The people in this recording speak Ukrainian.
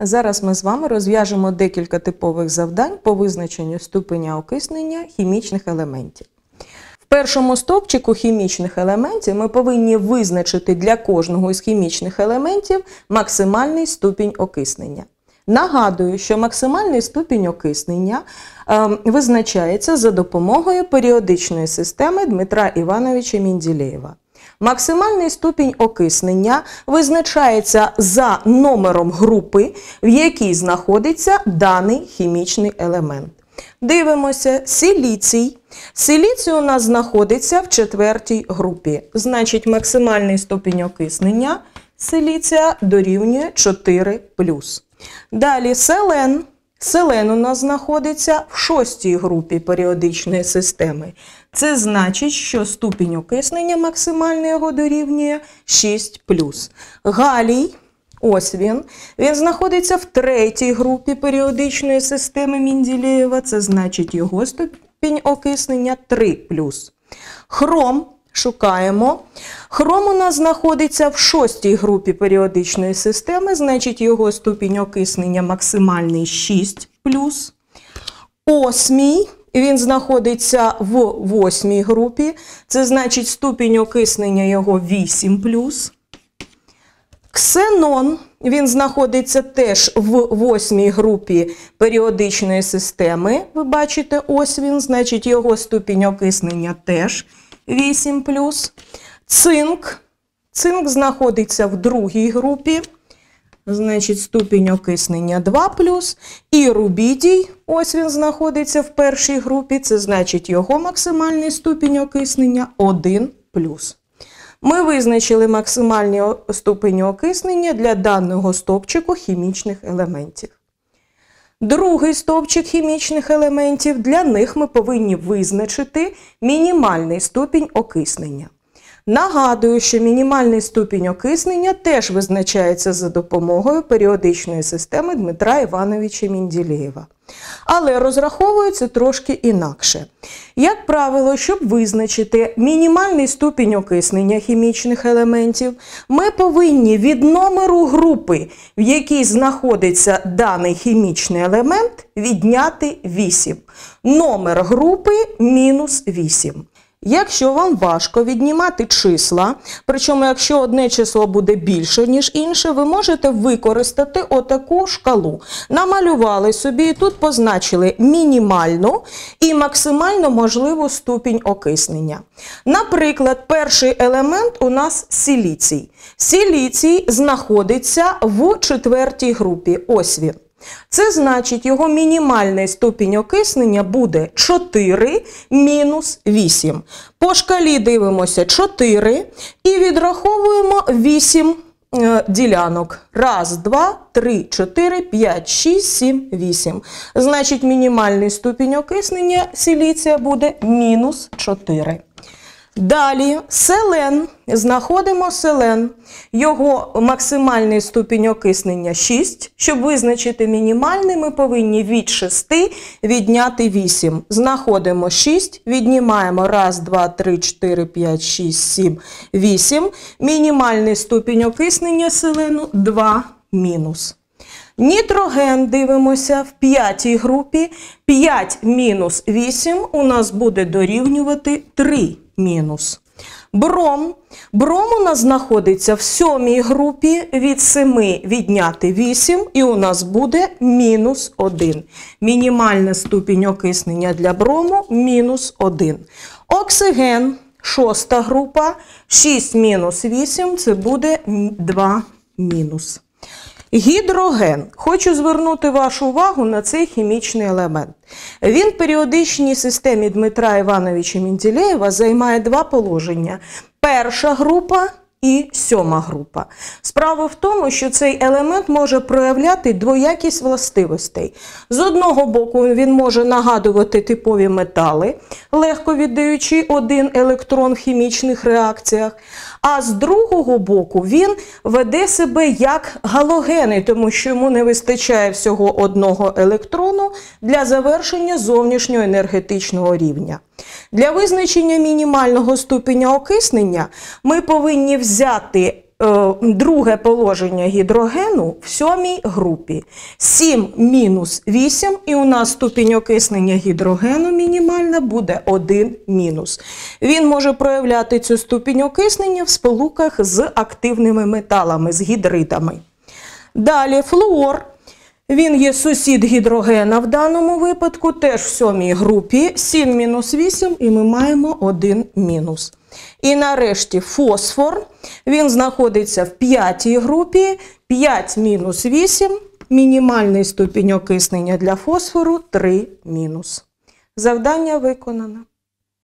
Зараз ми з вами розв'яжемо декілька типових завдань по визначенню ступеня окиснення хімічних елементів. В першому стовпчику хімічних елементів ми повинні визначити для кожного із хімічних елементів максимальний ступінь окиснення. Нагадую, що максимальний ступінь окиснення е, визначається за допомогою періодичної системи Дмитра Івановича Мінділєєва. Максимальний ступінь окиснення визначається за номером групи, в якій знаходиться даний хімічний елемент. Дивимося, силіцій. Силіцій у нас знаходиться в четвертій групі. Значить, максимальний ступінь окиснення силіція дорівнює 4. Далі селен. Селен у нас знаходиться в шостій групі періодичної системи. Це значить, що ступінь окиснення максимально його дорівнює 6. Галій, ось він, він знаходиться в третій групі періодичної системи Мінділєєва, це значить його ступінь окиснення 3. Хром Шукаємо. Хром у нас знаходиться в шостій групі періодичної системи, значить, його ступінь окиснення максимальний 6 Осмій, він знаходиться в восьмій групі. Це значить ступінь окиснення його 8 Ксенон, він знаходиться теж в восьмій групі періодичної системи. Ви бачите, ось він, значить, його ступінь окиснення теж. 8 8 Цинк. Цинк знаходиться в другій групі. Значить, ступінь окиснення 2 І рубідій, ось він знаходиться в першій групі. Це значить його максимальний ступінь окиснення 1 Ми визначили максимальні ступені окиснення для даного стопчику хімічних елементів. Другий стовпчик хімічних елементів для них ми повинні визначити мінімальний ступінь окиснення. Нагадую, що мінімальний ступінь окиснення теж визначається за допомогою періодичної системи Дмитра Івановича Мінділєєва. Але розраховується трошки інакше. Як правило, щоб визначити мінімальний ступінь окиснення хімічних елементів, ми повинні від номеру групи, в якій знаходиться даний хімічний елемент, відняти 8. Номер групи мінус 8. Якщо вам важко віднімати числа, причому якщо одне число буде більше, ніж інше, ви можете використати отаку шкалу. Намалювали собі і тут позначили мінімальну і максимально можливу ступінь окиснення. Наприклад, перший елемент у нас силіцій. Сіліцій знаходиться в четвертій групі. Ось він. Це значить, його мінімальний ступінь окиснення буде 4 мінус 8. По шкалі дивимося 4 і відраховуємо 8 е, ділянок. Раз, два, три, 4, 5, 6, 7, 8. Значить, мінімальний ступінь окиснення сіліція буде мінус 4. Далі селен. Знаходимо селен. Його максимальний ступінь окиснення 6. Щоб визначити мінімальний, ми повинні від 6 відняти 8. Знаходимо 6, віднімаємо 1, 2, 3, 4, 5, 6, 7, 8. Мінімальний ступінь окиснення селену 2 мінус. Нітроген дивимося в п'ятій групі. 5 мінус 8 у нас буде дорівнювати 3 мінус. Бром. Бром у нас знаходиться в сьомій групі від 7 відняти 8, і у нас буде мінус 1. Мінімальна ступінь окиснення для брому мінус 1. Оксиген, шоста група, 6 мінус 8 це буде 2 мінус. Гідроген. Хочу звернути вашу увагу на цей хімічний елемент. Він в періодичній системі Дмитра Івановича Мінділеєва займає два положення. Перша група і сьома група. Справа в тому, що цей елемент може проявляти двоякість властивостей. З одного боку, він може нагадувати типові метали, легко віддаючи один електрон в хімічних реакціях, а з другого боку, він веде себе як галогений, тому що йому не вистачає всього одного електрону для завершення зовнішнього енергетичного рівня. Для визначення мінімального ступеня окиснення ми повинні взяти взяти е, друге положення гідрогену в сьомій групі. 7 мінус 8, і у нас ступінь окиснення гідрогену мінімальна буде 1 мінус. Він може проявляти цю ступінь окиснення в сполуках з активними металами, з гідритами. Далі флуор. Він є сусід гідрогена в даному випадку, теж в сьомій групі. 7 мінус 8, і ми маємо 1 мінус. І нарешті фосфор. Він знаходиться в п'ятій групі. 5 мінус 8. Мінімальний ступінь окиснення для фосфору 3 мінус. Завдання виконано.